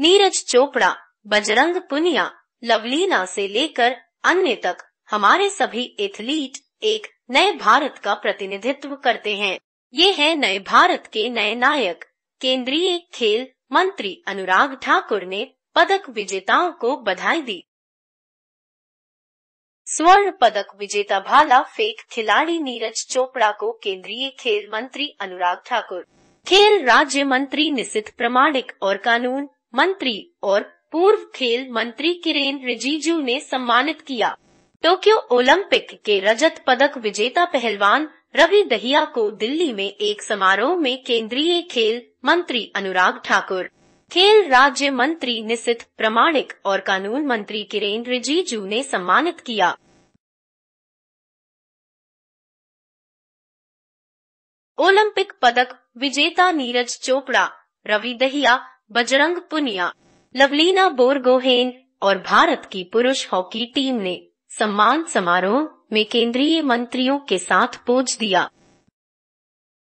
नीरज चोपड़ा बजरंग पुनिया लवलीना से लेकर अन्य तक हमारे सभी एथलीट एक नए भारत का प्रतिनिधित्व करते हैं ये है नए भारत के नए नायक केंद्रीय खेल मंत्री अनुराग ठाकुर ने पदक विजेताओं को बधाई दी स्वर्ण पदक विजेता भाला फेक खिलाड़ी नीरज चोपड़ा को केंद्रीय खेल मंत्री अनुराग ठाकुर खेल राज्य मंत्री निशित प्रमाणिक और कानून मंत्री और पूर्व खेल मंत्री किरेन रिजिजू ने सम्मानित किया टोक्यो ओलंपिक के रजत पदक विजेता पहलवान रवि दहिया को दिल्ली में एक समारोह में केंद्रीय खेल मंत्री अनुराग ठाकुर खेल राज्य मंत्री निशित प्रमाणिक और कानून मंत्री किरेन रिजिजू ने सम्मानित किया ओलंपिक पदक विजेता नीरज चोपड़ा रवि दहिया बजरंग पुनिया लवलीना बोरगोहेन और भारत की पुरुष हॉकी टीम ने सम्मान समारोह में केंद्रीय मंत्रियों के साथ पूछ दिया